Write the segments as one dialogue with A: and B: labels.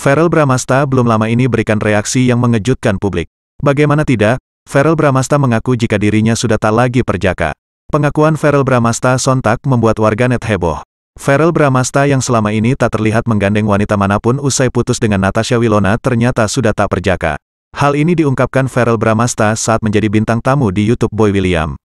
A: Feral Bramasta belum lama ini berikan reaksi yang mengejutkan publik. Bagaimana tidak, Feral Bramasta mengaku jika dirinya sudah tak lagi perjaka. Pengakuan Feral Bramasta sontak membuat warganet heboh. Feral Bramasta yang selama ini tak terlihat menggandeng wanita manapun usai putus dengan Natasha Wilona ternyata sudah tak perjaka. Hal ini diungkapkan Feral Bramasta saat menjadi bintang tamu di YouTube Boy William.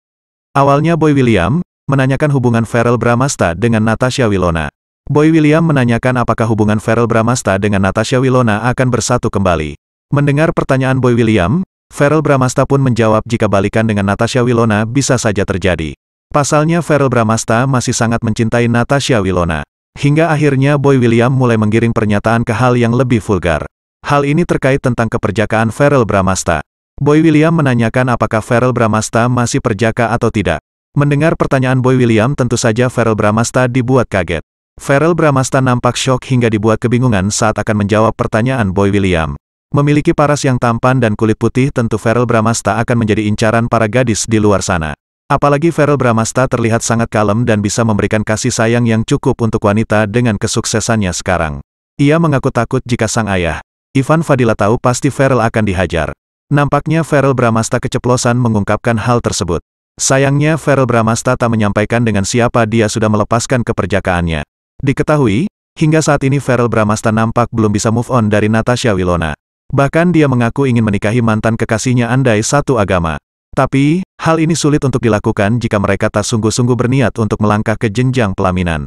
A: Awalnya Boy William, menanyakan hubungan Feral Bramasta dengan Natasha Wilona. Boy William menanyakan apakah hubungan Feral Bramasta dengan Natasha Wilona akan bersatu kembali. Mendengar pertanyaan Boy William, Feral Bramasta pun menjawab jika balikan dengan Natasha Wilona bisa saja terjadi. Pasalnya Feral Bramasta masih sangat mencintai Natasha Wilona. Hingga akhirnya Boy William mulai menggiring pernyataan ke hal yang lebih vulgar. Hal ini terkait tentang keperjakaan Feral Bramasta. Boy William menanyakan apakah Feral Bramasta masih perjaka atau tidak. Mendengar pertanyaan Boy William tentu saja Feral Bramasta dibuat kaget. Farel Bramasta nampak shock hingga dibuat kebingungan saat akan menjawab pertanyaan Boy William. Memiliki paras yang tampan dan kulit putih tentu Farel Bramasta akan menjadi incaran para gadis di luar sana. Apalagi Farel Bramasta terlihat sangat kalem dan bisa memberikan kasih sayang yang cukup untuk wanita dengan kesuksesannya sekarang. Ia mengaku takut jika sang ayah, Ivan Fadila tahu pasti Farel akan dihajar. Nampaknya Farel Bramasta keceplosan mengungkapkan hal tersebut. Sayangnya Farel Bramasta tak menyampaikan dengan siapa dia sudah melepaskan keperjakaannya. Diketahui, hingga saat ini Feral Bramasta nampak belum bisa move on dari Natasha Wilona. Bahkan dia mengaku ingin menikahi mantan kekasihnya andai satu agama. Tapi, hal ini sulit untuk dilakukan jika mereka tak sungguh-sungguh berniat untuk melangkah ke jenjang pelaminan.